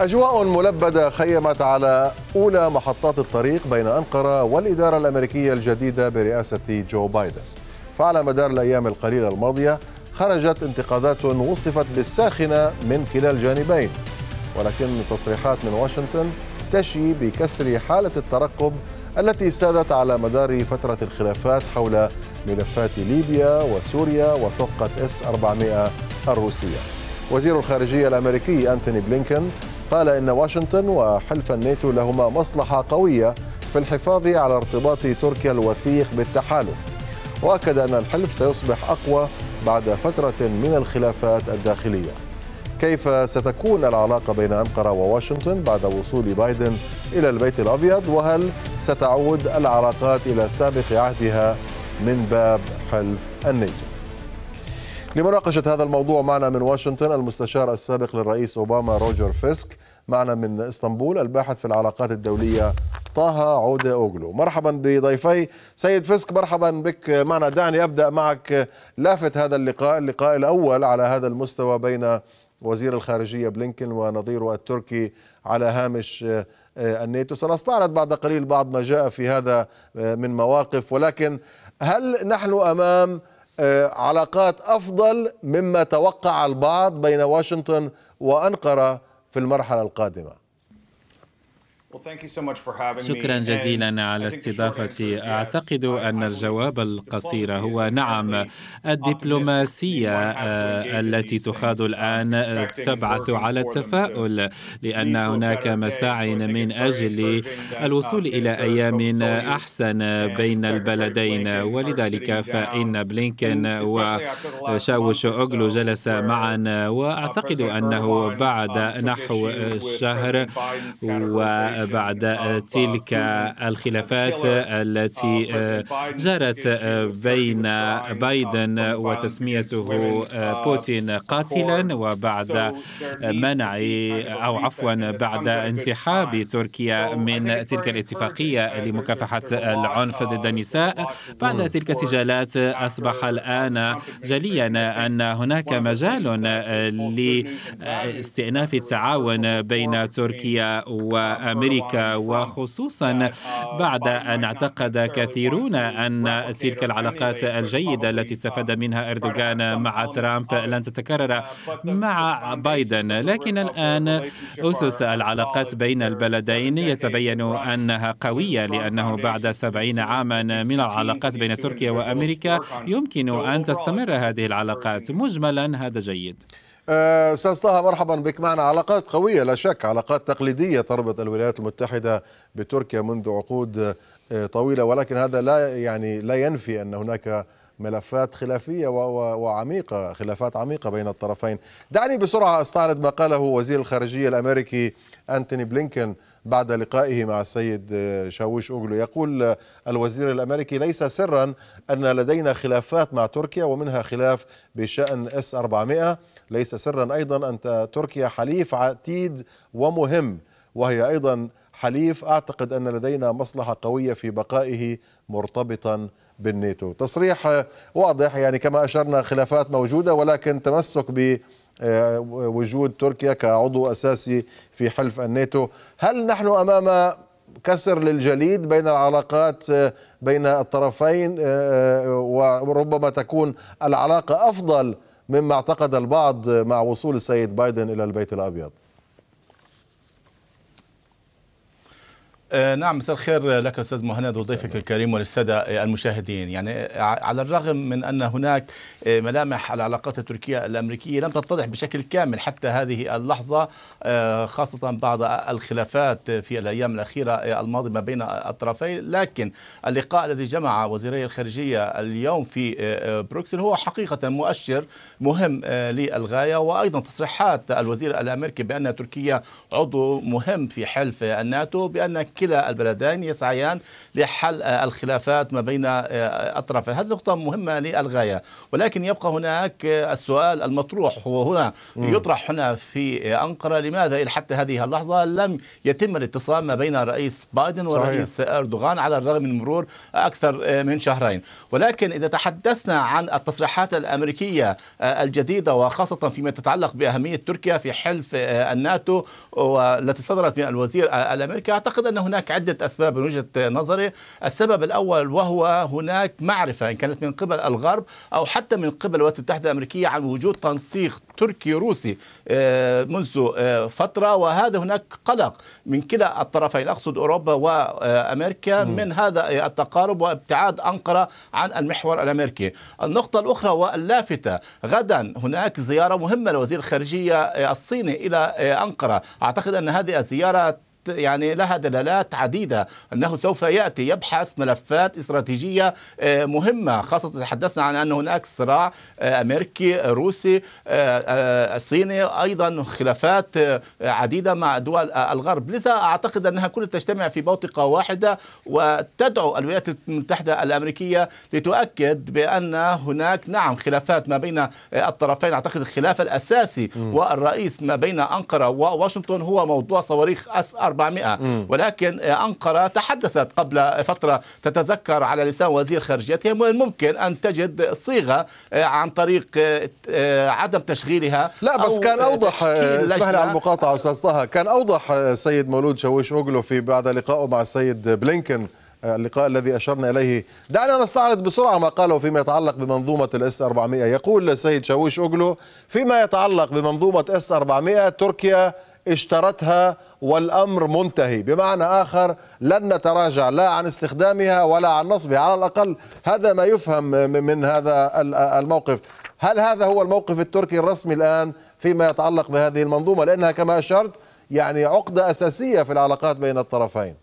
أجواء ملبدة خيمت على أولى محطات الطريق بين أنقرة والإدارة الأمريكية الجديدة برئاسة جو بايدن فعلى مدار الأيام القليلة الماضية خرجت انتقادات وصفت بالساخنة من كلا الجانبين ولكن تصريحات من واشنطن تشي بكسر حالة الترقب التي سادت على مدار فترة الخلافات حول ملفات ليبيا وسوريا وصفقة S-400 الروسية وزير الخارجية الأمريكي أنتوني بلينكن قال إن واشنطن وحلف الناتو لهما مصلحة قوية في الحفاظ على ارتباط تركيا الوثيق بالتحالف وأكد أن الحلف سيصبح أقوى بعد فترة من الخلافات الداخلية كيف ستكون العلاقة بين أنقرة وواشنطن بعد وصول بايدن إلى البيت الأبيض وهل ستعود العلاقات إلى سابق عهدها من باب حلف الناتو لمناقشة هذا الموضوع معنا من واشنطن المستشار السابق للرئيس أوباما روجر فيسك معنا من اسطنبول الباحث في العلاقات الدولية طه عودة أوغلو مرحبا بضيفي سيد فيسك مرحبا بك معنا دعني أبدأ معك لافت هذا اللقاء اللقاء الأول على هذا المستوى بين وزير الخارجية بلينكن ونظيره التركي على هامش آه، الناتو سنستعرض بعد قليل بعض ما جاء في هذا آه، من مواقف ولكن هل نحن أمام آه، علاقات افضل مما توقع البعض بين واشنطن وانقره في المرحله القادمه شكرا جزيلا على استضافتي اعتقد ان الجواب القصير هو نعم الدبلوماسيه آه، التي تخاض الان آه، تبعث على التفاؤل لان هناك مساعي من اجل uh, الوصول الى ايام احسن بين البلدين ولذلك فان بلينكن وشاوش اوغلو جلس uh, معا uh, واعتقد انه بعد نحو شهر و بعد آه، تلك الخلافات التي آه، جرت آه، بين بايدن وتسميته بوتين قاتلا وبعد منع أو عفوا بعد انسحاب تركيا من تلك الاتفاقية لمكافحة العنف ضد النساء بعد تلك السجالات أصبح الآن جليا أن هناك مجال لاستئناف التعاون بين تركيا وأمريكا ذلك وخصوصا بعد أن اعتقد كثيرون أن تلك العلاقات الجيدة التي استفاد منها أردوغان مع ترامب لن تتكرر مع بايدن لكن الآن أسس العلاقات بين البلدين يتبين أنها قوية لأنه بعد سبعين عاما من العلاقات بين تركيا وأمريكا يمكن أن تستمر هذه العلاقات مجملا هذا جيد آه، استاذ طه مرحبا بك معنا علاقات قويه لا شك علاقات تقليديه تربط الولايات المتحده بتركيا منذ عقود آه، طويله ولكن هذا لا يعني لا ينفي ان هناك ملفات خلافيه وعميقه خلافات عميقه بين الطرفين دعني بسرعه استعرض ما قاله وزير الخارجيه الامريكي انتوني بلينكن بعد لقائه مع السيد آه، شاويش اوغلو يقول الوزير الامريكي ليس سرا ان لدينا خلافات مع تركيا ومنها خلاف بشان اس 400 ليس سرا أيضا أن تركيا حليف عتيد ومهم وهي أيضا حليف أعتقد أن لدينا مصلحة قوية في بقائه مرتبطا بالنيتو تصريح واضح يعني كما أشرنا خلافات موجودة ولكن تمسك ب آه، وجود تركيا كعضو أساسي في حلف الناتو هل نحن أمام كسر للجليد بين العلاقات آه، بين الطرفين آه، وربما تكون العلاقة أفضل مما اعتقد البعض مع وصول السيد بايدن إلى البيت الأبيض آه، نعم مساء الخير لك استاذ مهند وضيفك الكريم وللساده المشاهدين، يعني آه، على الرغم من ان هناك آه، ملامح العلاقات التركيه الامريكيه لم تتضح بشكل كامل حتى هذه اللحظه خاصه بعد الخلافات في الايام الاخيره الماضيه ما بين الطرفين، لكن اللقاء الذي جمع وزيري الخارجيه اليوم في بروكسل هو حقيقه مؤشر مهم للغايه وايضا تصريحات الوزير الامريكي بان تركيا عضو مهم في حلف الناتو بان كلا البلدين يسعيان لحل آه، الخلافات ما بين آه، أطرافها هذه نقطة مهمة للغاية ولكن يبقى هناك آه، السؤال المطروح هو هنا يطرح هنا في أنقرة لماذا إلى حتى هذه اللحظة لم يتم الاتصال ما بين الرئيس بايدن والرئيس صحيح. أردوغان على الرغم من مرور أكثر من شهرين ولكن إذا تحدثنا عن التصريحات الأمريكية الجديدة وخاصة فيما تتعلق بأهمية تركيا في حلف الناتو والتي صدرت من الوزير الأمريكي أعتقد أنه هناك عدة أسباب من وجهة نظري السبب الأول وهو هناك معرفة إن كانت من قبل الغرب أو حتى من قبل الولايات المتحدة الأمريكية عن وجود تنسيق تركي روسي آه، منذ آه، فترة وهذا هناك قلق من كلا الطرفين أقصد أوروبا وأمريكا من هذا التقارب وابتعاد أنقرة عن المحور الأمريكي النقطة الأخرى واللافتة غدا هناك زيارة مهمة لوزير الخارجية الصيني إلى آه، أنقرة أعتقد أن هذه الزيارة يعني لها دلالات عديدة أنه سوف يأتي يبحث ملفات استراتيجية آه، مهمة خاصة تحدثنا عن أن هناك صراع آه، أمريكي روسي آه، صيني أيضا خلافات عديدة مع دول الغرب لذا أعتقد أنها كلها تجتمع في بوتقة واحدة وتدعو الولايات المتحدة الأمريكية لتؤكد بأن هناك نعم خلافات ما بين الطرفين أعتقد الخلاف الأساسي والرئيس ما بين أنقرة وواشنطن هو موضوع صواريخ أس 400 400 مم. ولكن أنقرة تحدثت قبل فترة تتذكر على لسان وزير خارجيتها ممكن أن تجد صيغة آه، عن طريق آه، آه، عدم تشغيلها لا بس أو كان أوضح اسمح على المقاطعة أستاذ طه كان أوضح السيد مولود شويش أوغلو في بعد لقائه مع السيد بلينكن اللقاء الذي أشرنا إليه دعنا نستعرض بسرعة ما قاله فيما يتعلق بمنظومة الاس 400 يقول السيد شاويش أوغلو فيما يتعلق بمنظومة اس 400 تركيا اشترتها والأمر منتهي بمعنى آخر لن نتراجع لا عن استخدامها ولا عن نصبها على الأقل هذا ما يفهم من هذا الموقف هل هذا هو الموقف التركي الرسمي الآن فيما يتعلق بهذه المنظومة لأنها كما أشرت يعني عقدة أساسية في العلاقات بين الطرفين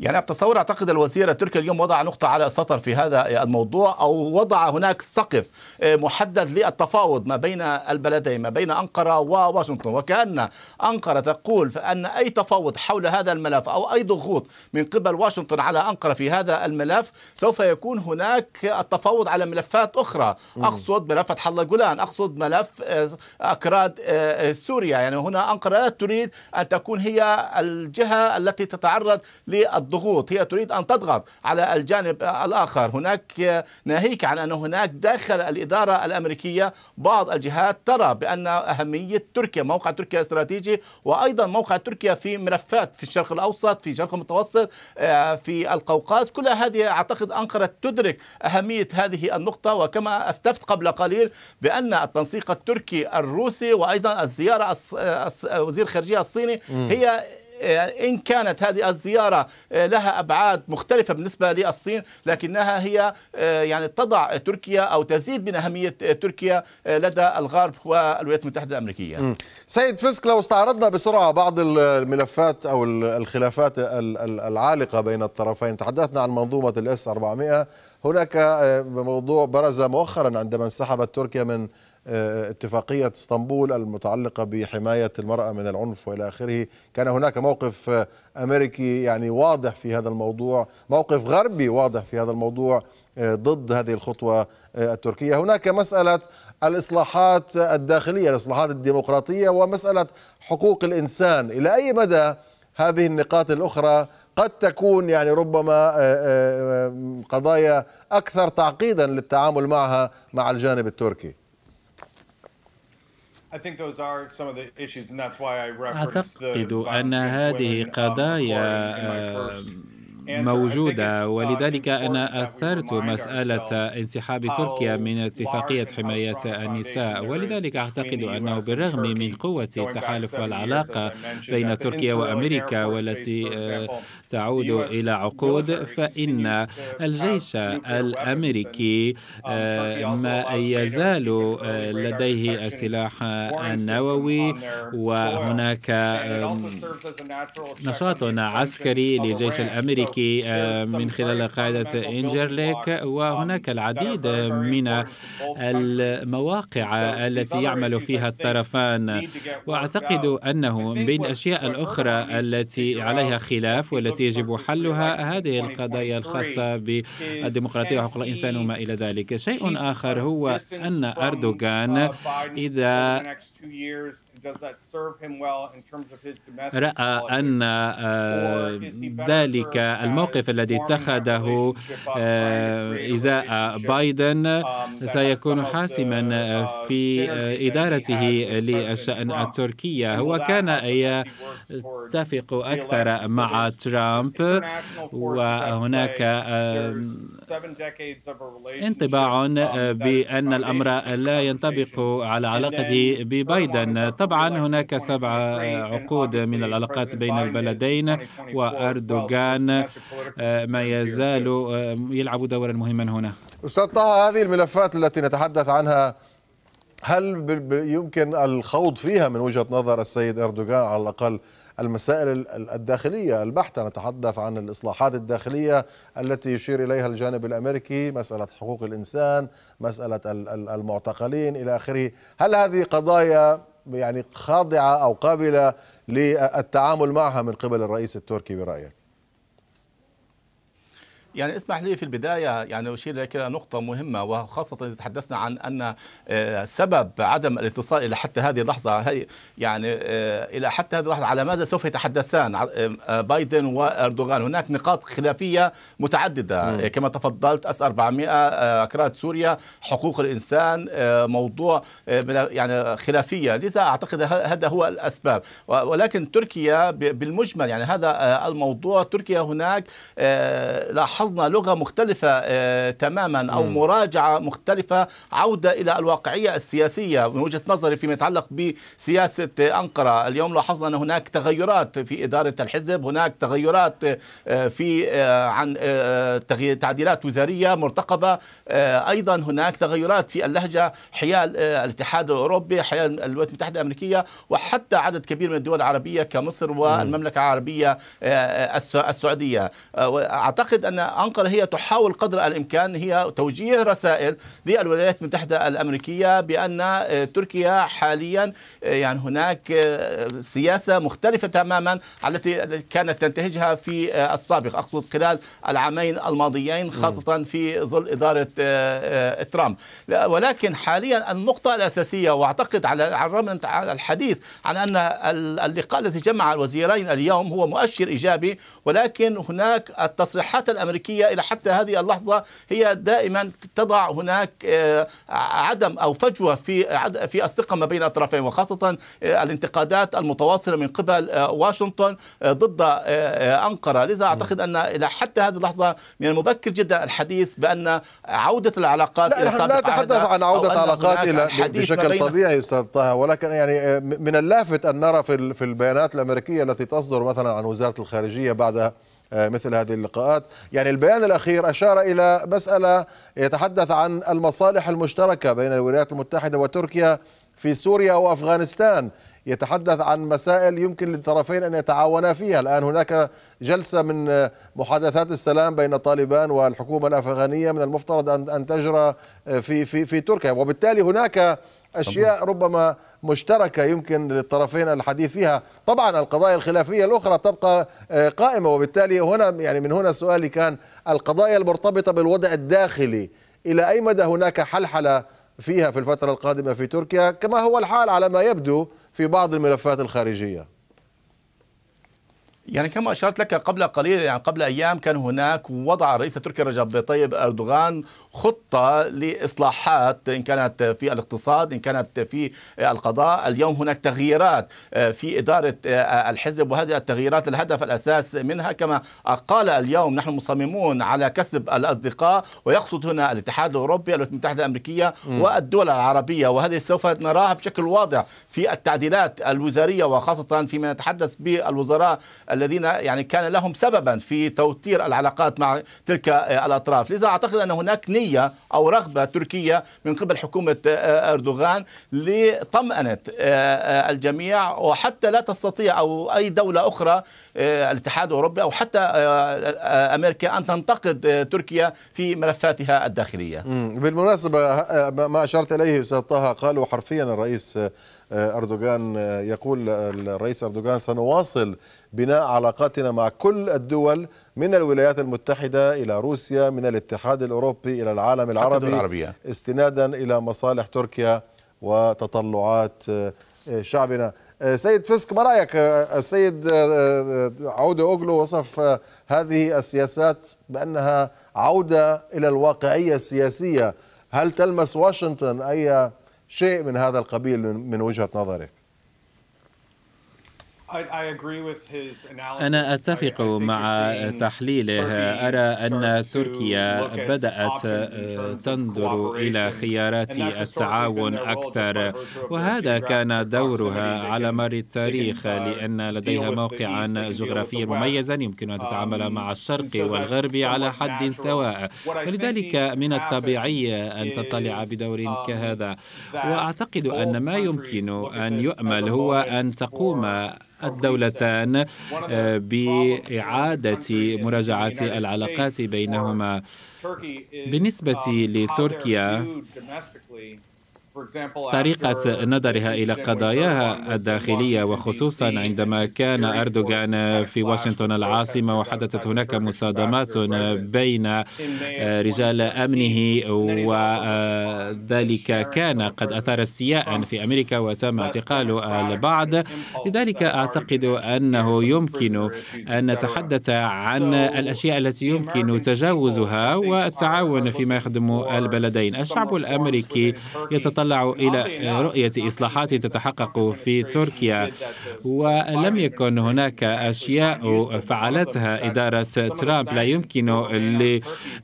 يعني بتصور اعتقد الوزير التركي اليوم وضع نقطه على السطر في هذا الموضوع او وضع هناك سقف آه، محدد للتفاوض ما بين البلدين ما بين انقره وواشنطن وكان انقره تقول ان اي تفاوض حول هذا الملف او اي ضغوط من قبل واشنطن على انقره في هذا الملف سوف يكون هناك التفاوض على ملفات اخرى اقصد ملف فتح الله جولان اقصد ملف آه، اكراد آه، سوريا يعني هنا انقره لا تريد ان تكون هي الجهه التي تتعرض للضغوط الضغوط هي تريد أن تضغط على الجانب الآخر هناك ناهيك عن أن هناك داخل الإدارة الأمريكية بعض الجهات ترى بأن أهمية تركيا موقع تركيا استراتيجي وأيضا موقع تركيا في ملفات في الشرق الأوسط في الشرق المتوسط آه، في القوقاز كل هذه أعتقد أنقرة تدرك أهمية هذه النقطة وكما أستفت قبل قليل بأن التنسيق التركي الروسي وأيضا الزيارة وزير الخارجية الصيني هي آه، إن كانت هذه الزيارة آه، لها أبعاد مختلفة بالنسبة للصين لكنها هي آه، يعني تضع تركيا أو تزيد من أهمية تركيا لدى الغرب والولايات المتحدة الأمريكية سيد فسك لو استعرضنا بسرعة بعض الملفات أو الخلافات العالقة بين الطرفين تحدثنا عن منظومة الاس 400 هناك موضوع برز مؤخرا عندما انسحبت تركيا من اتفاقية اسطنبول المتعلقة بحماية المرأة من العنف وإلى آخره كان هناك موقف أمريكي يعني واضح في هذا الموضوع موقف غربي واضح في هذا الموضوع آه، ضد هذه الخطوة آه، التركية هناك مسألة الإصلاحات الداخلية الإصلاحات الديمقراطية ومسألة حقوق الإنسان إلى أي مدى هذه النقاط الأخرى قد تكون يعني ربما آه، قضايا أكثر تعقيدا للتعامل معها مع الجانب التركي أعتقد أن هذه قضايا موجودة ولذلك أنا أثرت مسألة انسحاب تركيا من اتفاقية حماية النساء ولذلك أعتقد أنه بالرغم من قوة التحالف والعلاقة بين تركيا وأمريكا والتي آه، تعود إلى عقود فإن الجيش الأمريكي um, آه، ما يزال آه، لديه السلاح النووي وهناك نشاط عسكري للجيش الأمريكي التحريك آه، من خلال قاعدة إنجرليك وهناك العديد من المواقع التي يعمل فيها الطرفان وأعتقد أنه بين الأشياء الأخرى التي عليها خلاف والتي يجب حلها هذه القضايا الخاصة بالديمقراطية وحقوق الإنسان وما إلى ذلك شيء آخر هو أن أردوغان إذا رأى أن آه، ذلك الموقف الذي اتخذه آه، إزاء بايدن سيكون حاسما آه، في آه، إدارته للشأن التركية هو كان يتفق أكثر مع ترامب وهناك انطباع بأن الأمر لا ينطبق على علاقته ببايدن طبعا هناك سبع عقود من العلاقات بين البلدين وأردوغان آه، ما يزال آه، يلعب دورا مهما هنا أستاذ طه هذه الملفات التي نتحدث عنها هل يمكن الخوض فيها من وجهة نظر السيد أردوغان على الأقل المسائل الداخلية البحتة نتحدث عن الإصلاحات الداخلية التي يشير إليها الجانب الأمريكي مسألة حقوق الإنسان مسألة المعتقلين إلى آخره هل هذه قضايا يعني خاضعة أو قابلة للتعامل معها من قبل الرئيس التركي برأيك يعني اسمح لي في البداية يعني أشير إلى نقطة مهمة وخاصة إذا تحدثنا عن أن آه، سبب عدم الاتصال إلى حتى هذه اللحظة هي يعني آه، إلى حتى هذه اللحظة على ماذا سوف يتحدثان آه، بايدن وأردوغان هناك نقاط خلافية متعددة م. كما تفضلت أس 400 أكراد سوريا حقوق الإنسان موضوع يعني خلافية لذا أعتقد هذا هو الأسباب ولكن تركيا بالمجمل يعني هذا الموضوع تركيا هناك لا لاحظنا لغة مختلفة آه، تماما أو مراجعة مختلفة عودة إلى الواقعية السياسية من وجهة نظري فيما يتعلق بسياسة أنقرة اليوم لاحظنا أن هناك تغيرات في إدارة الحزب هناك تغيرات آه، في آه، عن تعديلات وزارية مرتقبة أيضا هناك تغيرات في اللهجة حيال الاتحاد الأوروبي حيال الولايات المتحدة الأمريكية وحتى عدد كبير من الدول العربية كمصر والمملكة العربية السعودية أعتقد أن أنقرة هي تحاول قدر الإمكان هي توجيه رسائل للولايات المتحدة الأمريكية بأن آه، تركيا حاليا آه، يعني هناك آه، سياسة مختلفة تماما التي كانت تنتهجها في السابق أقصد خلال العامين الماضيين خاصة في ظل إدارة ترامب ولكن حاليا النقطة الأساسية وأعتقد على الرغم من الحديث عن أن اللقاء الذي جمع الوزيرين اليوم هو مؤشر إيجابي ولكن هناك التصريحات الأمريكية الأمريكية إلى حتى هذه اللحظة هي دائما تضع هناك آه، عدم أو فجوة في في الثقة ما بين الطرفين وخاصة آه، الانتقادات المتواصلة من قبل آه، واشنطن ضد أنقرة لذا أعتقد أن إلى حتى هذه اللحظة من المبكر جدا الحديث بأن عودة العلاقات لا إلى سابق لا نتحدث عن عودة علاقات إلى بشكل طبيعي أستاذ طه ولكن يعني من اللافت أن نرى في البيانات الأمريكية التي تصدر مثلا عن وزارة الخارجية بعد آه، مثل هذه اللقاءات يعني البيان الأخير أشار إلى مسألة يتحدث عن المصالح المشتركة بين الولايات المتحدة وتركيا في سوريا وأفغانستان يتحدث عن مسائل يمكن للطرفين أن يتعاونا فيها الآن هناك جلسة من محادثات السلام بين طالبان والحكومة الأفغانية من المفترض أن تجرى في, في, في تركيا وبالتالي هناك أشياء ربما مشتركة يمكن للطرفين الحديث فيها طبعا القضايا الخلافية الأخرى تبقى آه، قائمة وبالتالي هنا يعني من هنا سؤالي كان القضايا المرتبطة بالوضع الداخلي إلى أي مدى هناك حلحلة فيها في الفترة القادمة في تركيا كما هو الحال على ما يبدو في بعض الملفات الخارجية يعني كما اشرت لك قبل قليل يعني قبل ايام كان هناك وضع الرئيس التركي رجب طيب اردوغان خطه لاصلاحات ان كانت في الاقتصاد ان كانت في القضاء، اليوم هناك تغييرات آه، في اداره آه، آه، الحزب وهذه التغييرات الهدف الاساس منها كما قال اليوم نحن مصممون على كسب الاصدقاء ويقصد هنا الاتحاد الاوروبي، الولايات المتحده الامريكيه والدول العربيه وهذه سوف نراها بشكل واضح في التعديلات الوزاريه وخاصه فيما نتحدث بالوزراء الذين يعني كان لهم سببا في توتير العلاقات مع تلك آه، الأطراف لذا أعتقد أن هناك نية أو رغبة تركية من قبل حكومة آه، آه، أردوغان لطمأنة الجميع وحتى لا تستطيع أو أي دولة أخرى الاتحاد الأوروبي أو حتى أمريكا أن تنتقد تركيا في ملفاتها الداخلية بالمناسبة ما أشرت إليه أستاذ طه قالوا حرفيا الرئيس آه، أردوغان آه، يقول آه، الرئيس أردوغان سنواصل بناء علاقاتنا مع كل الدول من الولايات المتحدة إلى روسيا من الاتحاد الأوروبي إلى العالم العربي العربية. استنادا إلى مصالح تركيا وتطلعات شعبنا سيد فسك ما رأيك السيد عودة أوغلو وصف هذه السياسات بأنها عودة إلى الواقعية السياسية هل تلمس واشنطن أي شيء من هذا القبيل من وجهة نظرك أنا أتفق مع تحليله أرى أن تركيا بدأت آه، تنظر إلى خيارات التعاون أكثر وهذا كان دورها على مر التاريخ uh, لأن لديها موقعا جغرافيا مميزا يمكن أن تتعامل um, مع الشرق والغرب على حد سواء ولذلك من الطبيعي أن تطلع بدور um, كهذا وأعتقد أن ما يمكن أن يؤمل هو أن تقوم الدولتان آه، بإعادة مراجعة العلاقات بينهما بالنسبة لتركيا طريقة نظرها إلى قضاياها الداخلية وخصوصا عندما كان أردوغان في واشنطن العاصمة وحدثت هناك مصادمات بين رجال أمنه وذلك كان قد أثار استياء في أمريكا وتم اعتقال البعض لذلك أعتقد أنه يمكن أن نتحدث عن الأشياء التي يمكن تجاوزها والتعاون فيما يخدم البلدين الشعب الأمريكي يتطلب نتطلع إلى رؤية إصلاحات تتحقق في تركيا ولم يكن هناك أشياء فعلتها إدارة ترامب لا يمكن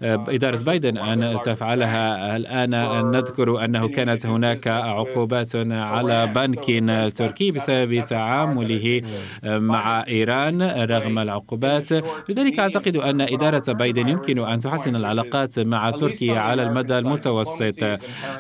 لإدارة بايدن أن تفعلها الآن نذكر أنه كانت هناك عقوبات على بنك تركي بسبب تعامله مع إيران رغم العقوبات لذلك أعتقد أن إدارة بايدن يمكن أن تحسن العلاقات مع تركيا على المدى المتوسط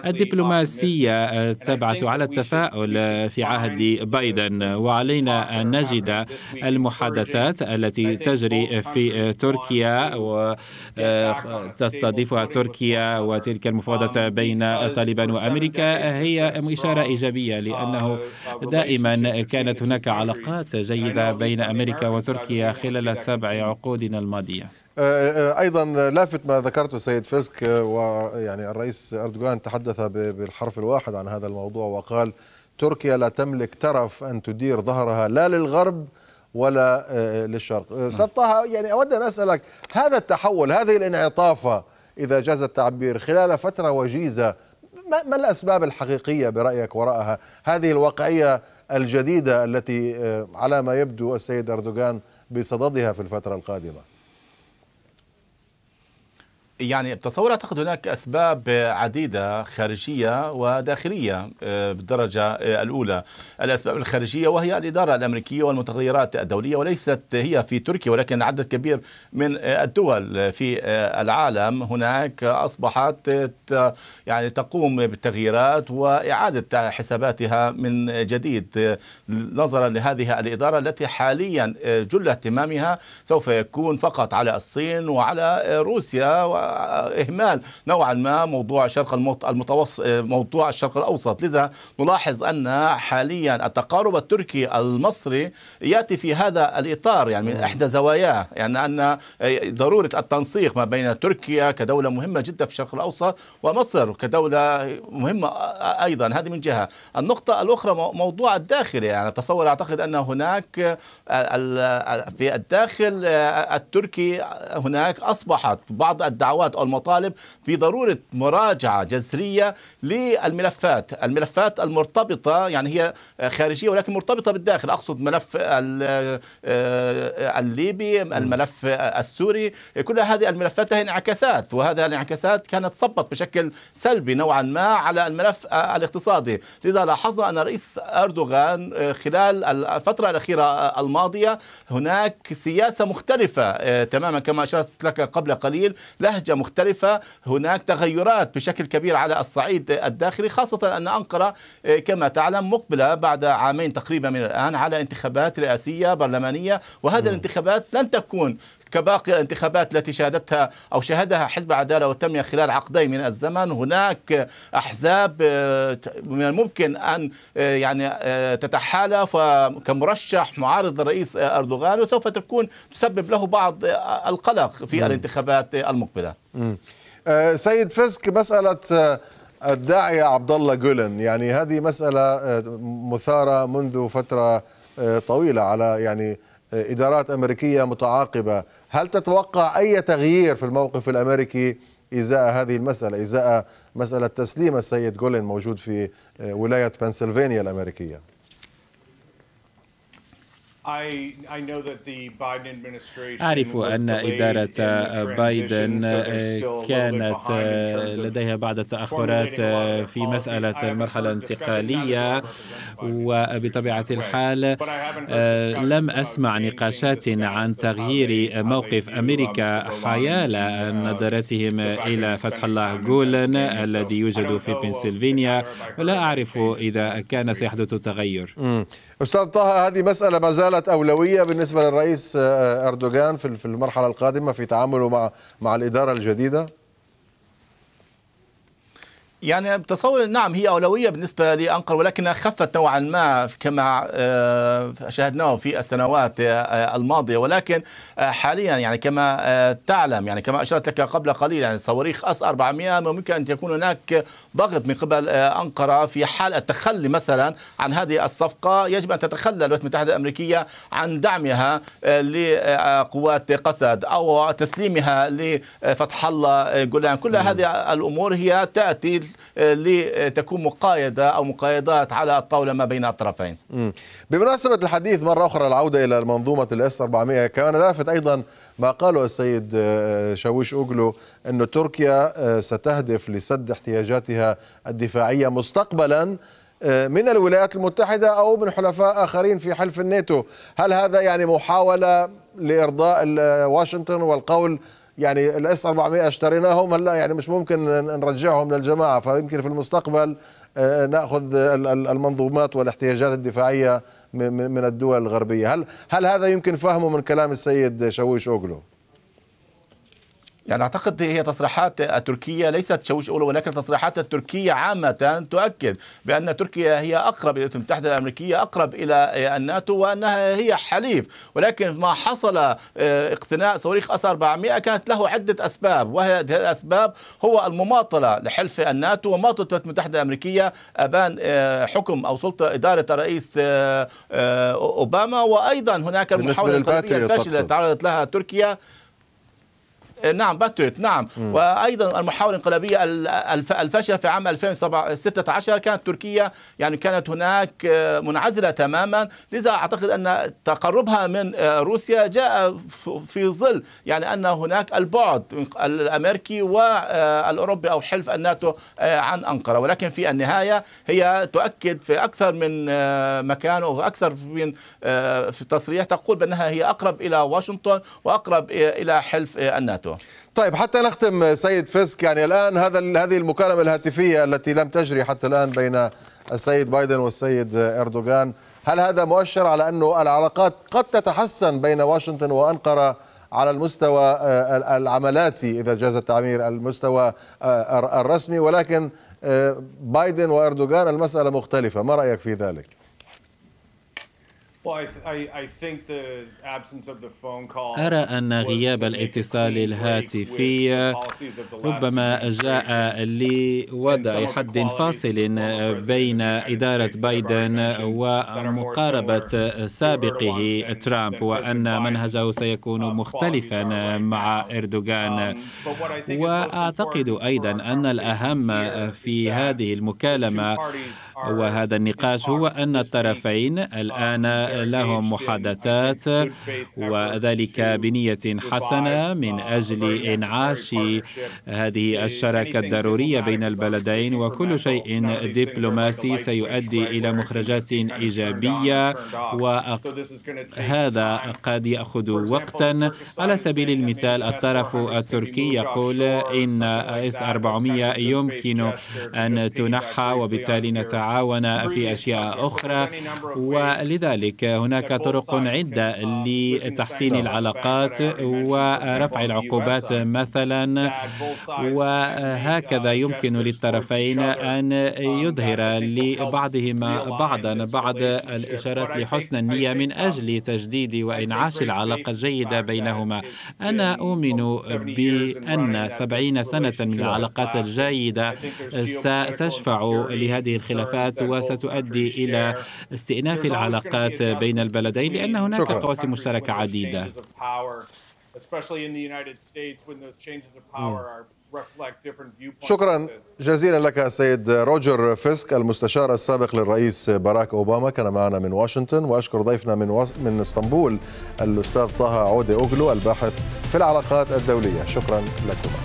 الدبلوماسية السياسية آه، تبعث على التفاؤل في عهد بايدن وعلينا أن نجد المحادثات التي تجري في تركيا وتستضيفها آه، تركيا وتلك um, المفاوضات بين طالبان وأمريكا هي إشارة إيجابية uh, لأنه دائما كانت هناك علاقات جيدة بين أمريكا وتركيا خلال سبع عقودنا الماضية آه، آه، آه، ايضا لافت ما ذكرته سيد فيسك ويعني الرئيس اردوغان تحدث بالحرف الواحد عن هذا الموضوع وقال تركيا لا تملك ترف ان تدير ظهرها لا للغرب ولا للشرق استاذ نعم. طه يعني اود ان اسالك هذا التحول هذه الانعطافه اذا جاز التعبير خلال فتره وجيزه ما الاسباب الحقيقيه برايك وراءها هذه الواقعيه الجديده التي على ما يبدو السيد اردوغان بصددها في الفتره القادمه يعني بتصور اعتقد هناك اسباب عديده خارجيه وداخليه آه، بالدرجه آه، الاولى، الاسباب الخارجيه وهي الاداره الامريكيه والمتغيرات الدوليه وليست هي في تركيا ولكن عدد كبير من آه، الدول في العالم هناك اصبحت يعني تقوم بالتغييرات واعاده حساباتها من جديد نظرا لهذه الاداره التي حاليا جل اهتمامها سوف يكون فقط على الصين وعلى روسيا إهمال نوعا ما موضوع الشرق المتوسط موضوع الشرق الأوسط لذا نلاحظ أن حاليا التقارب التركي المصري يأتي في هذا الإطار يعني من نعم. إحدى زواياه يعني أن ضرورة التنسيق ما بين تركيا كدولة مهمة جدا في الشرق الأوسط ومصر كدولة مهمة أيضا هذه من جهة النقطة الأخرى موضوع الداخلي يعني أتصور أعتقد أن هناك في الداخل التركي هناك أصبحت بعض الدعوات الدعوات أو المطالب في ضرورة مراجعة جذرية للملفات الملفات المرتبطة يعني هي خارجية ولكن مرتبطة بالداخل أقصد ملف آه، الليبي الملف السوري كل هذه الملفات هي انعكاسات وهذه الانعكاسات كانت صبت بشكل سلبي نوعا ما على الملف الاقتصادي لذا لاحظنا أن رئيس أردوغان آه، خلال الفترة الأخيرة آه، الماضية هناك سياسة مختلفة تماما كما أشرت لك قبل قليل لهجة لهجة مختلفة هناك تغيرات بشكل كبير على الصعيد الداخلي خاصة أن أنقرة آه، كما تعلم مقبلة بعد عامين تقريبا من الآن على انتخابات رئاسية برلمانية وهذه الانتخابات لن تكون كباقي الانتخابات التي شهدتها أو شهدها حزب العدالة والتنمية خلال عقدين من الزمن هناك أحزاب آه، من الممكن أن آه، يعني آه، تتحالف كمرشح معارض للرئيس أردوغان وسوف تكون تسبب له بعض القلق في م. الانتخابات المقبلة م. سيد فسك مسألة الداعية عبد الله جولن يعني هذه مسألة مثارة منذ فترة طويلة على يعني ادارات امريكيه متعاقبه، هل تتوقع اي تغيير في الموقف الامريكي ازاء هذه المساله، ازاء مساله تسليم السيد جولين موجود في آه، ولايه بنسلفانيا الامريكيه؟ أعرف أن إدارة بايدن eh, كانت eh, لديها بعض التأخرات eh, في مسألة المرحلة الانتقالية وبطبيعة الحال لم أسمع نقاشات عن تغيير موقف أمريكا حيال uh, نظرتهم إلى فتح الله جولن الذي يوجد في بنسلفانيا ولا أعرف إذا كان سيحدث تغير أستاذ طه هذه مسألة ما زال مسألة أولوية بالنسبة للرئيس آه، أردوغان في المرحلة القادمة في تعامله مع مع الإدارة الجديدة؟ يعني بتصور نعم هي أولوية بالنسبة لأنقرة ولكنها خفت نوعا ما كما آه، شاهدناه في السنوات آه، الماضية ولكن آه، حاليا يعني كما تعلم يعني كما أشرت لك قبل قليل يعني صواريخ أس 400 ممكن أن يكون هناك ضغط من قبل أنقرة في حال التخلي مثلا عن هذه الصفقة يجب أن تتخلى الولايات المتحدة الأمريكية عن دعمها لقوات قسد أو تسليمها لفتح الله جولان كل هذه الأمور هي تأتي لتكون مقايدة أو مقايضات على الطاولة ما بين الطرفين بمناسبة الحديث مرة أخرى العودة إلى منظومة الاس 400 كان لافت أيضا ما قاله السيد آه، شاويش أوغلو أن تركيا آه، ستهدف لسد احتياجاتها الدفاعية مستقبلا آه، من الولايات المتحدة أو من حلفاء آخرين في حلف الناتو هل هذا يعني محاولة لإرضاء واشنطن والقول يعني الاس 400 اشتريناهم هلا يعني مش ممكن نرجعهم للجماعه فيمكن في المستقبل آه، ناخذ المنظومات والاحتياجات الدفاعيه من الدول الغربيه هل هل هذا يمكن فهمه من كلام السيد شويش اوغلو يعني أعتقد هي تصريحات التركية ليست شوش أولى ولكن تصريحات التركية عامة تؤكد بأن تركيا هي أقرب الى الولايات المتحدة الأمريكية أقرب إلى الناتو وأنها هي حليف ولكن ما حصل آه، اقتناء صواريخ أس 400 كانت له عدة أسباب هذه الأسباب هو المماطلة لحلف الناتو وماطلة الولايات المتحدة الأمريكية أبان آه، حكم أو سلطة إدارة الرئيس آه، أوباما وأيضا هناك المحاولة الفاشلة تعرضت لها تركيا آه، نعم باتريت نعم وايضا المحاوله الانقلابيه الفاشله في عام 2016 كانت تركيا يعني كانت هناك آه، منعزله تماما لذا اعتقد ان تقربها من آه، روسيا جاء في ظل يعني ان هناك البعد الامريكي والاوروبي او حلف الناتو عن انقره ولكن في النهايه هي تؤكد في اكثر من مكان او اكثر من في تصريح تقول بانها هي اقرب الى واشنطن واقرب الى حلف الناتو طيب حتى نختم آه، سيد فيسك يعني الآن هذا هذه المكالمة الهاتفية التي لم تجري حتى الآن بين السيد بايدن والسيد أردوغان هل هذا مؤشر على أنه العلاقات قد تتحسن بين واشنطن وأنقرة على المستوى آه، العملاتي إذا جاز التعبير المستوى آه، الرسمي ولكن بايدن وأردوغان المسألة مختلفة ما رأيك في ذلك؟ أرى أن غياب الاتصال الهاتفي ربما جاء لوضع حد فاصل بين إدارة بايدن ومقاربة سابقه ترامب وأن منهجه سيكون مختلفا مع إردوغان um, وأعتقد أيضا أن الأهم في هذه المكالمة وهذا النقاش هو أن الطرفين الآن لهم محادثات وذلك بنية حسنة من أجل إنعاش هذه الشراكة الضرورية بين البلدين وكل شيء دبلوماسي سيؤدي إلى مخرجات إيجابية وهذا قد يأخذ وقتا على سبيل المثال الطرف التركي يقول إن اس 400 يمكن أن تنحى وبالتالي نتعاون في أشياء أخرى ولذلك هناك طرق عدة لتحسين العلاقات ورفع العقوبات مثلا وهكذا يمكن للطرفين أن يظهر لبعضهما بعضا بعض الإشارات لحسن النية من أجل تجديد وإنعاش العلاقة الجيدة بينهما أنا أؤمن بأن سبعين سنة من العلاقات الجيدة ستشفع لهذه الخلافات وستؤدي إلى استئناف العلاقات بين البلدين لأن هناك شكرا. قواسم مشتركة عديدة شكرا جزيلا لك السيد روجر فيسك المستشار السابق للرئيس باراك اوباما كان معنا من واشنطن واشكر ضيفنا من من اسطنبول الاستاذ طه عوده اوغلو الباحث في العلاقات الدوليه شكرا لكما